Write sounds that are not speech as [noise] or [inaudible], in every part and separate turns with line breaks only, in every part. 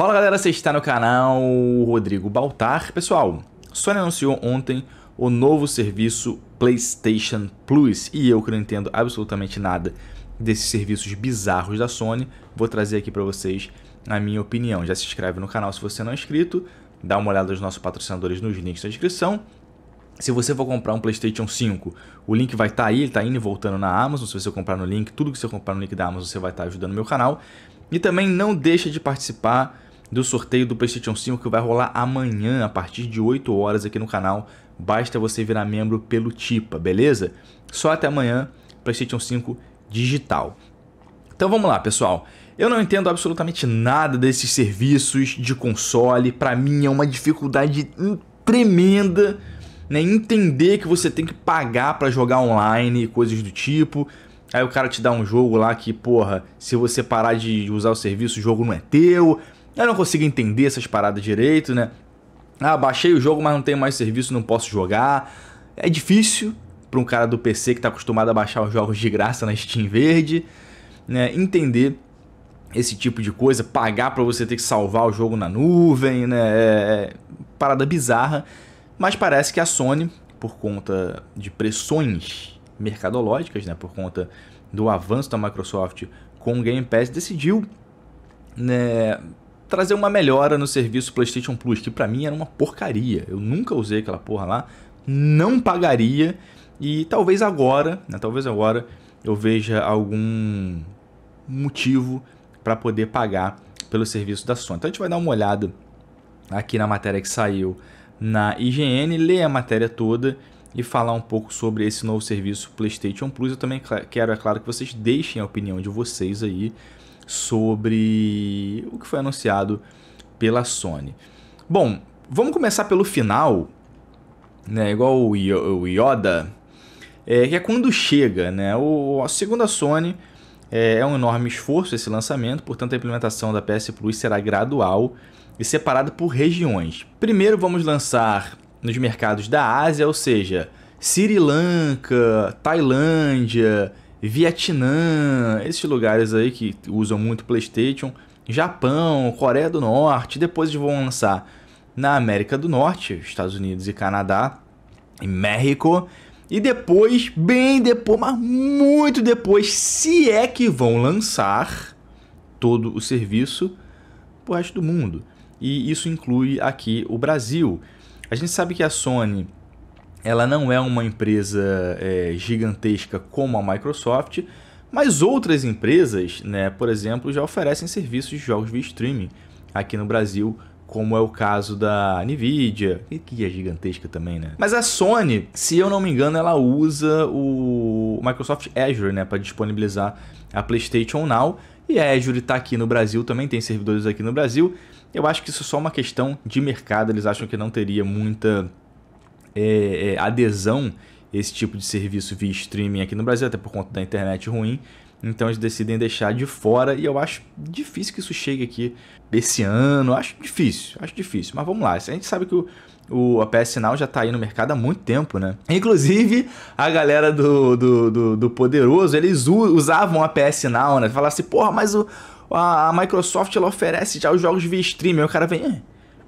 Fala galera, você está no canal Rodrigo Baltar. Pessoal, Sony anunciou ontem o novo serviço PlayStation Plus e eu que não entendo absolutamente nada desses serviços bizarros da Sony, vou trazer aqui para vocês a minha opinião. Já se inscreve no canal se você não é inscrito, dá uma olhada nos nossos patrocinadores nos links da descrição. Se você for comprar um PlayStation 5, o link vai estar tá aí, ele está indo e voltando na Amazon. Se você comprar no link, tudo que você comprar no link da Amazon, você vai estar tá ajudando o meu canal. E também não deixa de participar do sorteio do PlayStation 5 que vai rolar amanhã a partir de 8 horas aqui no canal. Basta você virar membro pelo TIPA, beleza? Só até amanhã, PlayStation 5 digital. Então vamos lá, pessoal. Eu não entendo absolutamente nada desses serviços de console. Para mim é uma dificuldade tremenda né, entender que você tem que pagar para jogar online e coisas do tipo. Aí o cara te dá um jogo lá que, porra, se você parar de usar o serviço, o jogo não é teu. Eu não consigo entender essas paradas direito, né? Ah, baixei o jogo, mas não tenho mais serviço, não posso jogar. É difícil para um cara do PC que está acostumado a baixar os jogos de graça na Steam Verde, né? Entender esse tipo de coisa, pagar para você ter que salvar o jogo na nuvem, né? É, é parada bizarra. Mas parece que a Sony, por conta de pressões mercadológicas, né? Por conta do avanço da Microsoft com o Game Pass, decidiu né, trazer uma melhora no serviço PlayStation Plus, que para mim era uma porcaria. Eu nunca usei aquela porra lá, não pagaria e talvez agora, né, talvez agora eu veja algum motivo para poder pagar pelo serviço da Sony. Então a gente vai dar uma olhada aqui na matéria que saiu na IGN, ler a matéria toda e falar um pouco sobre esse novo serviço PlayStation Plus. Eu também quero, é claro, que vocês deixem a opinião de vocês aí sobre o que foi anunciado pela Sony. Bom, vamos começar pelo final, né? Igual o Yoda, é, que é quando chega, né? O, a segunda Sony é, é um enorme esforço esse lançamento, portanto a implementação da PS Plus será gradual e separada por regiões. Primeiro vamos lançar nos mercados da Ásia, ou seja, Sri Lanka, Tailândia, Vietnã, esses lugares aí que usam muito PlayStation, Japão, Coreia do Norte, depois vão lançar na América do Norte, Estados Unidos e Canadá, e México, e depois, bem depois, mas muito depois, se é que vão lançar todo o serviço pro resto do mundo. E isso inclui aqui o Brasil. A gente sabe que a Sony ela não é uma empresa é, gigantesca como a Microsoft, mas outras empresas, né, por exemplo, já oferecem serviços de jogos via streaming aqui no Brasil, como é o caso da Nvidia, que é gigantesca também, né? Mas a Sony, se eu não me engano, ela usa o Microsoft Azure, né, para disponibilizar a PlayStation Now, e a Azure está aqui no Brasil também, tem servidores aqui no Brasil. Eu acho que isso é só uma questão de mercado, eles acham que não teria muita é, é, adesão a esse tipo de serviço via streaming aqui no Brasil, até por conta da internet ruim. Então eles decidem deixar de fora e eu acho difícil que isso chegue aqui esse ano. Acho difícil, acho difícil. Mas vamos lá. A gente sabe que o, o a PS Now já está aí no mercado há muito tempo, né? Inclusive, a galera do, do, do, do Poderoso, eles usavam a PS Now, né? assim, porra, mas o, a, a Microsoft ela oferece já os jogos via streaming. Aí o cara vem. Eh,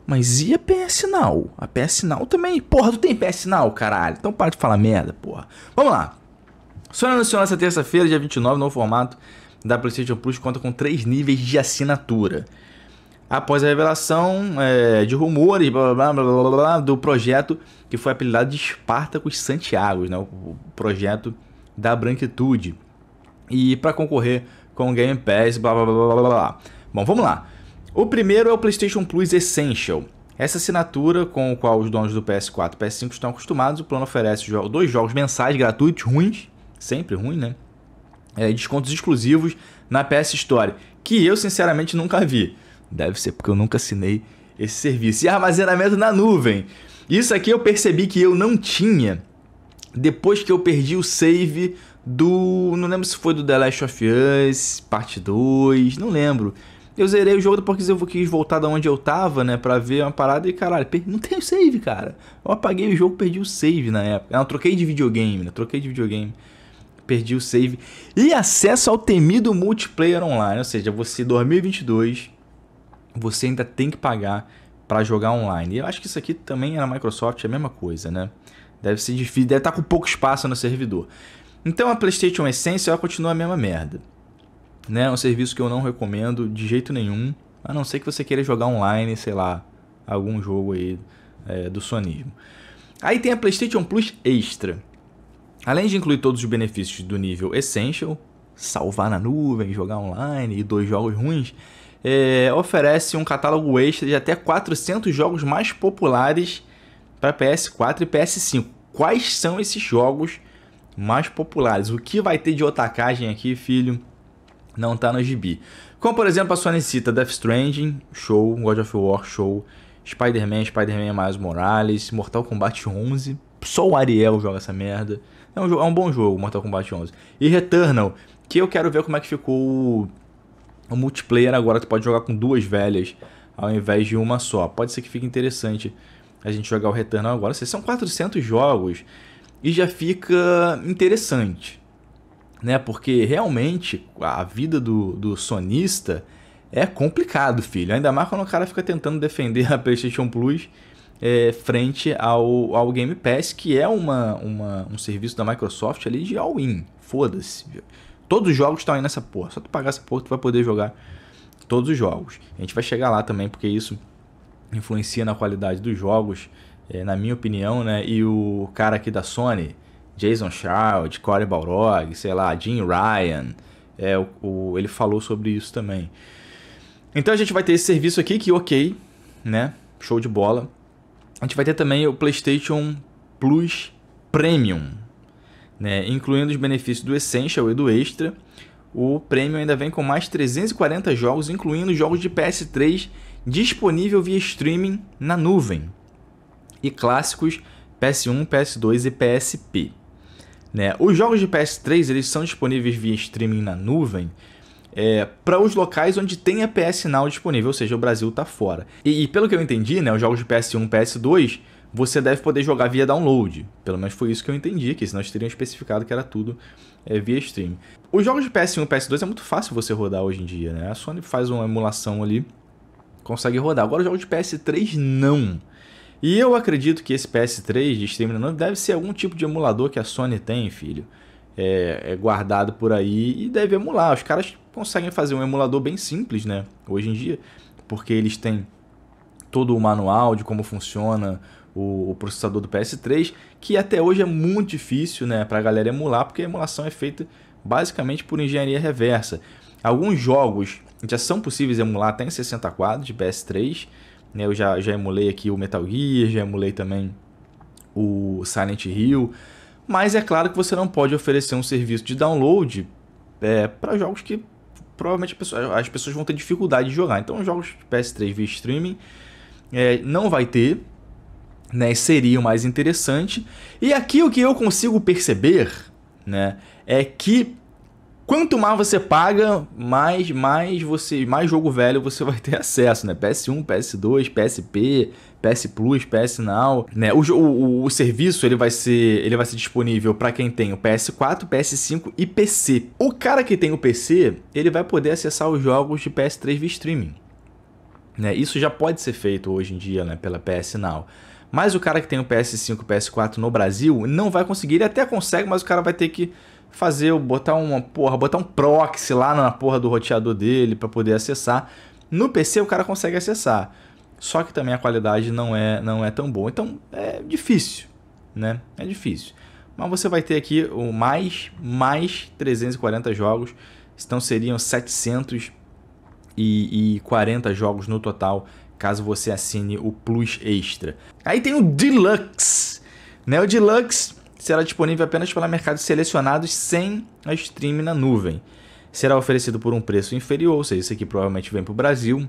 mas e a PS Now? A PS Now também. Porra, tu tem PS Now, caralho. Então para de falar merda, porra. Vamos lá. Sony anunciou nessa terça-feira, dia 29, no formato da PlayStation Plus conta com três níveis de assinatura. Após a revelação é, de rumores blá, blá, blá, blá, do projeto que foi apelidado de Espartacos Santiago, né, o projeto da branquitude. E para concorrer com o Game Pass, blá blá blá blá blá. Bom, vamos lá. O primeiro é o PlayStation Plus Essential. Essa assinatura com a qual os donos do PS4 e PS5 estão acostumados, o plano oferece dois jogos mensais gratuitos ruins, sempre ruim, né? É, descontos exclusivos na PS Store, que eu sinceramente nunca vi. Deve ser porque eu nunca assinei esse serviço. E armazenamento na nuvem. Isso aqui eu percebi que eu não tinha depois que eu perdi o save do. Não lembro se foi do The Last of Us, parte 2, não lembro. Eu zerei o jogo depois que eu quis voltar da onde eu tava, né? Pra ver uma parada e caralho, per... não tenho save, cara. Eu apaguei o jogo, perdi o save na época. Não, troquei de videogame, né? Troquei de videogame. Perdi o save. E acesso ao temido multiplayer online. Ou seja, você 2022, você ainda tem que pagar para jogar online. E eu acho que isso aqui também é na Microsoft, é a mesma coisa, né? Deve ser difícil, deve estar tá com pouco espaço no servidor. Então a PlayStation Essence ela continua a mesma merda né? É um serviço que eu não recomendo de jeito nenhum, a não ser que você queira jogar online, sei lá, algum jogo aí é, do sonismo. Aí tem a PlayStation Plus Extra. Além de incluir todos os benefícios do nível Essential, salvar na nuvem, jogar online e dois jogos ruins, é, oferece um catálogo extra de até 400 jogos mais populares para PS4 e PS5. Quais são esses jogos mais populares? O que vai ter de otacagem aqui, filho? não tá no gibi. Como, por exemplo, a Sony cita Death Stranding, show, God of War, show, Spider-Man, Spider-Man é mais Morales, Mortal Kombat 11, só o Ariel joga essa merda. É um, é um bom jogo, Mortal Kombat 11. E Returnal, que eu quero ver como é que ficou o, o multiplayer agora, tu pode jogar com duas velhas ao invés de uma só. Pode ser que fique interessante a gente jogar o Returnal agora. São 400 jogos e já fica interessante né? Porque realmente a vida do, do sonista é complicado, filho. Ainda mais quando o cara fica tentando defender a PlayStation Plus é, frente ao, ao Game Pass, que é uma, uma, um serviço da Microsoft ali de all-in. Foda-se. Todos os jogos estão aí nessa porra. Só tu pagar essa porra, tu vai poder jogar todos os jogos. A gente vai chegar lá também, porque isso influencia na qualidade dos jogos, é, na minha opinião, né? E o cara aqui da Sony, Jason Child, Corey Balrog, sei lá, Jim Ryan. É, o, o, ele falou sobre isso também. Então a gente vai ter esse serviço aqui que ok, né? Show de bola. A gente vai ter também o PlayStation Plus Premium, né? Incluindo os benefícios do Essential e do Extra. O Premium ainda vem com mais 340 jogos, incluindo jogos de PS3 disponível via streaming na nuvem e clássicos PS1, PS2 e PSP. Né? Os jogos de PS3 eles são disponíveis via streaming na nuvem é, para os locais onde tem a PS Now disponível, ou seja, o Brasil está fora. E, e, pelo que eu entendi, né, os jogos de PS1 e PS2 você deve poder jogar via download. Pelo menos foi isso que eu entendi, que senão eles teriam especificado que era tudo é, via stream. Os jogos de PS1 e PS2 é muito fácil você rodar hoje em dia, né? A Sony faz uma emulação ali, consegue rodar. Agora os jogos de PS3 não. E eu acredito que esse PS3 de streaming não deve ser algum tipo de emulador que a Sony tem, filho. É, é, guardado por aí e deve emular. Os caras conseguem fazer um emulador bem simples, né? Hoje em dia, porque eles têm todo o manual de como funciona o, o processador do PS3, que até hoje é muito difícil, né, para a galera emular, porque a emulação é feita basicamente por engenharia reversa. Alguns jogos já são possíveis emular até em 60 quadros de PS3, né? Eu já, já emulei aqui o Metal Gear, já emulei também o Silent Hill. Mas é claro que você não pode oferecer um serviço de download é, para jogos que provavelmente pessoa, as pessoas vão ter dificuldade de jogar. Então, jogos de PS3 via streaming é, não vai ter, né, seria o mais interessante. E aqui o que eu consigo perceber, né, é que Quanto mais você paga, mais mais você, mais jogo velho você vai ter acesso, né? PS1, PS2, PSP, PS Plus, PS Now, né? O, o, o serviço ele vai ser ele vai ser disponível para quem tem o PS4, PS5 e PC. O cara que tem o PC, ele vai poder acessar os jogos de PS3 via streaming. Né? Isso já pode ser feito hoje em dia, né, pela PS Now. Mas o cara que tem o PS5, PS4 no Brasil não vai conseguir, ele até consegue, mas o cara vai ter que fazer, botar uma porra, botar um proxy lá na porra do roteador dele para poder acessar. No PC o cara consegue acessar. Só que também a qualidade não é, não é tão boa. Então é difícil, né? É difícil. Mas você vai ter aqui o mais mais 340 jogos, então seriam 740 jogos no total, caso você assine o Plus Extra. Aí tem o Deluxe, né? O Deluxe será disponível apenas para mercados selecionados sem a stream na nuvem. Será oferecido por um preço inferior, ou seja, isso aqui provavelmente vem para o Brasil,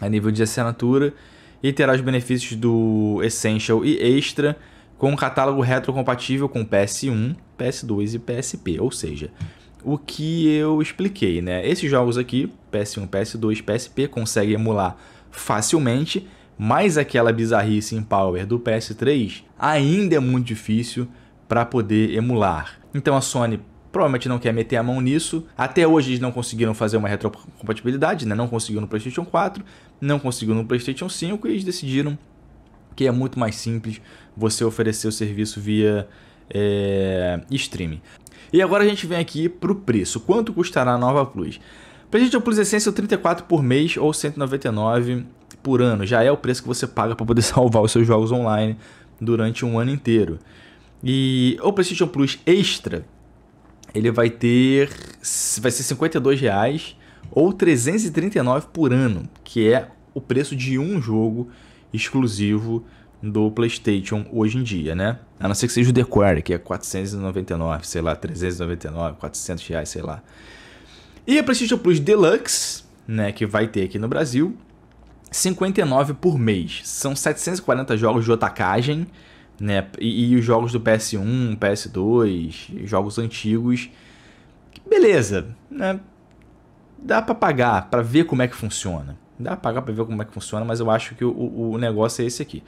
a nível de assinatura, e terá os benefícios do Essential e Extra, com um catálogo retrocompatível com PS1, PS2 e PSP, ou seja, o que eu expliquei, né? Esses jogos aqui, PS1, PS2, PSP, conseguem emular facilmente, mas aquela bizarrice em Power do PS3 ainda é muito difícil para poder emular. Então a Sony provavelmente não quer meter a mão nisso. Até hoje eles não conseguiram fazer uma retrocompatibilidade, né? não conseguiu no PlayStation 4, não conseguiu no PlayStation 5 e eles decidiram que é muito mais simples você oferecer o serviço via é, streaming. E agora a gente vem aqui para o preço. Quanto custará a nova Plus? PlayStation Plus Essência 34 por mês ou 199 por ano. Já é o preço que você paga para poder [laughs] salvar os seus jogos online durante um ano inteiro. E o PlayStation Plus Extra, ele vai ter vai ser 52 reais ou 339 por ano, que é o preço de um jogo exclusivo do PlayStation hoje em dia, né? A não ser que seja o The Quarry, que é 499, sei lá, 399, 400 reais, sei lá. E a PlayStation Plus Deluxe, né, que vai ter aqui no Brasil, 59 por mês. São 740 jogos de otacagem, né? E, e os jogos do PS1, PS2, jogos antigos. Beleza, né? Dá para pagar, para ver como é que funciona. Dá pra pagar pra ver como é que funciona, mas eu acho que o, o negócio é esse aqui.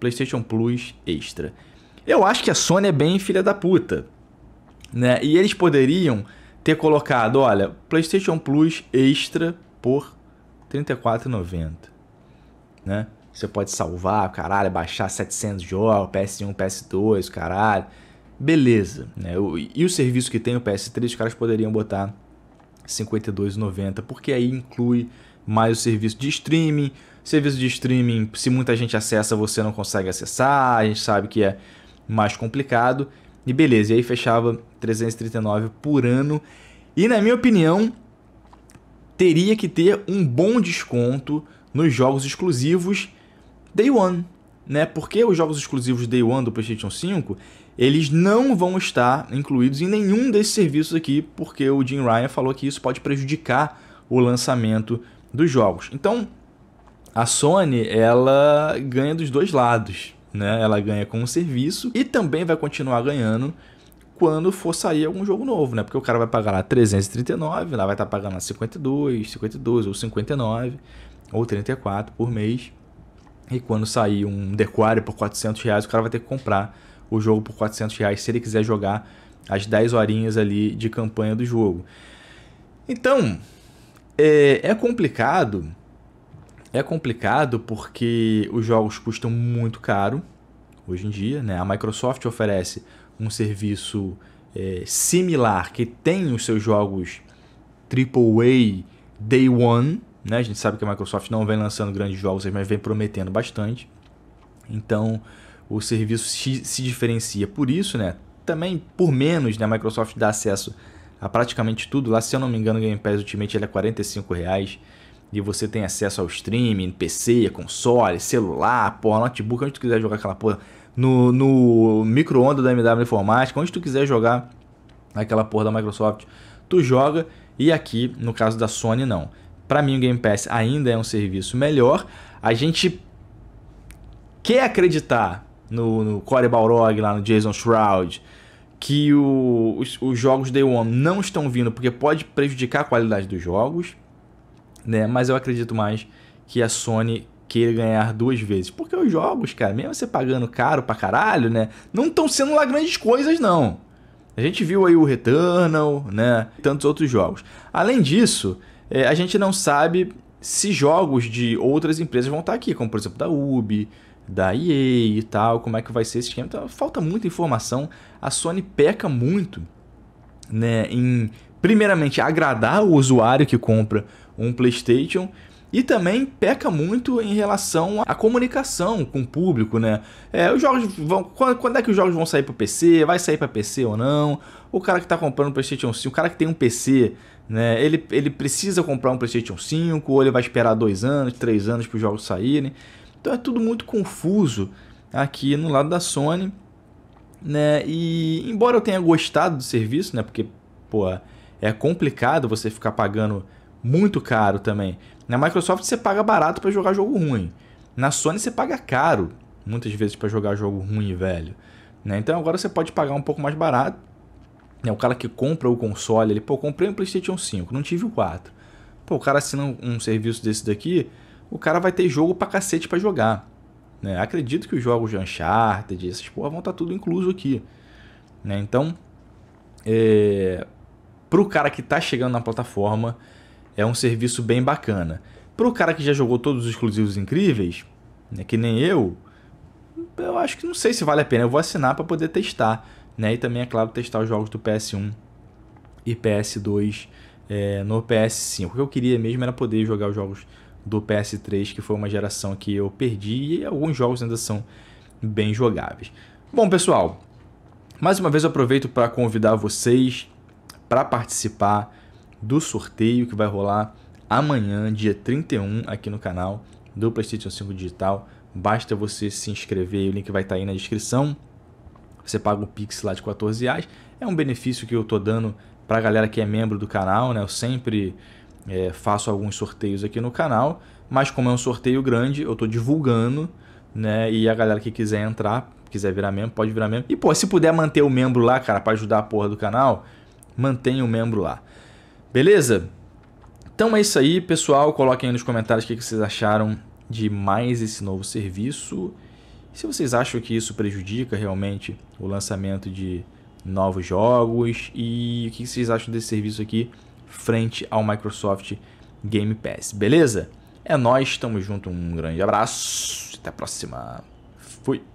PlayStation Plus Extra. Eu acho que a Sony é bem filha da puta. Né? E eles poderiam ter colocado, olha, PlayStation Plus Extra por R$ 34,90. Né? Você pode salvar, caralho, baixar 700 jogos, PS1, PS2, caralho. Beleza, né? E o serviço que tem o PS3, os caras poderiam botar 52,90, porque aí inclui mais o serviço de streaming. Serviço de streaming, se muita gente acessa, você não consegue acessar, a gente sabe que é mais complicado. E beleza, e aí fechava 339 por ano. E na minha opinião, teria que ter um bom desconto nos jogos exclusivos Day One, né? Porque os jogos exclusivos Day One do PlayStation 5, eles não vão estar incluídos em nenhum desses serviços aqui, porque o Jim Ryan falou que isso pode prejudicar o lançamento dos jogos. Então, a Sony, ela ganha dos dois lados, né? Ela ganha com o serviço e também vai continuar ganhando quando for sair algum jogo novo, né? Porque o cara vai pagar lá 339, lá vai estar tá pagando lá 52, 52 ou 59 ou 34 por mês. E quando sair um Dequare por 400 reais, o cara vai ter que comprar o jogo por 400 reais se ele quiser jogar as 10 horinhas ali de campanha do jogo. Então, é, é complicado. É complicado porque os jogos custam muito caro hoje em dia. Né? A Microsoft oferece um serviço é, similar que tem os seus jogos AAA Day One, né? A gente sabe que a Microsoft não vem lançando grandes jogos, mas vem prometendo bastante. Então, o serviço se diferencia por isso, né? Também por menos, né? A Microsoft dá acesso a praticamente tudo. Lá, se eu não me engano, o Game Pass Ultimate ele é 45 reais e você tem acesso ao streaming, PC, console, celular, porra, notebook, onde tu quiser jogar aquela porra, no, no micro-ondas da MW Informática, onde tu quiser jogar aquela porra da Microsoft, tu joga, e aqui, no caso da Sony, não. Para mim, o Game Pass ainda é um serviço melhor. A gente quer acreditar no, no Corey Balrog, lá no Jason Shroud, que o, os, os, jogos Day One não estão vindo porque pode prejudicar a qualidade dos jogos, né? Mas eu acredito mais que a Sony queira ganhar duas vezes. Porque os jogos, cara, mesmo você pagando caro pra caralho, né? Não estão sendo lá grandes coisas, não. A gente viu aí o Returnal, né? E tantos outros jogos. Além disso, é, a gente não sabe se jogos de outras empresas vão estar tá aqui, como por exemplo da Ubi, da EA e tal, como é que vai ser esse esquema. Então, falta muita informação. A Sony peca muito né, em, primeiramente, agradar o usuário que compra um PlayStation e também peca muito em relação à comunicação com o público, né? É, os jogos vão. Quando, quando é que os jogos vão sair para PC? Vai sair para PC ou não? O cara que está comprando o PlayStation 5, o cara que tem um PC, né? Ele, ele precisa comprar um PlayStation 5 ou ele vai esperar dois anos, três anos para os jogos saírem? Então é tudo muito confuso aqui no lado da Sony, né? E embora eu tenha gostado do serviço, né? Porque, pô, é complicado você ficar pagando muito caro também na Microsoft você paga barato para jogar jogo ruim. Na Sony você paga caro, muitas vezes, para jogar jogo ruim, velho. Né? Então agora você pode pagar um pouco mais barato. Né? O cara que compra o console, ele, pô, comprei um PlayStation 5, não tive o 4. Pô, o cara assina um, um serviço desse daqui, o cara vai ter jogo pra cacete pra jogar. Né? Acredito que os jogos de Uncharted, essas porra, vão estar tá tudo incluso aqui. Né? Então, é... pro cara que tá chegando na plataforma, é um serviço bem bacana. Para o cara que já jogou todos os exclusivos incríveis, né, que nem eu, eu acho que não sei se vale a pena. Eu vou assinar para poder testar. Né? E também, é claro, testar os jogos do PS1 e PS2 é, no PS5. O que eu queria mesmo era poder jogar os jogos do PS3, que foi uma geração que eu perdi, e alguns jogos ainda são bem jogáveis. Bom, pessoal, mais uma vez eu aproveito para convidar vocês para participar do sorteio que vai rolar amanhã, dia 31, aqui no canal do PlayStation 5 Digital. Basta você se inscrever, o link vai estar tá aí na descrição. Você paga o Pix lá de 14 reais. É um benefício que eu tô dando para a galera que é membro do canal, né? Eu sempre é, faço alguns sorteios aqui no canal, mas como é um sorteio grande, eu tô divulgando, né? E a galera que quiser entrar, quiser virar membro, pode virar membro. E pô, se puder manter o membro lá, cara, para ajudar a porra do canal, mantenha o membro lá. Beleza? Então é isso aí, pessoal. Coloquem aí nos comentários o que vocês acharam de mais esse novo serviço. se vocês acham que isso prejudica realmente o lançamento de novos jogos e o que vocês acham desse serviço aqui frente ao Microsoft Game Pass, beleza? É nós, tamo junto, um grande abraço, até a próxima. Fui.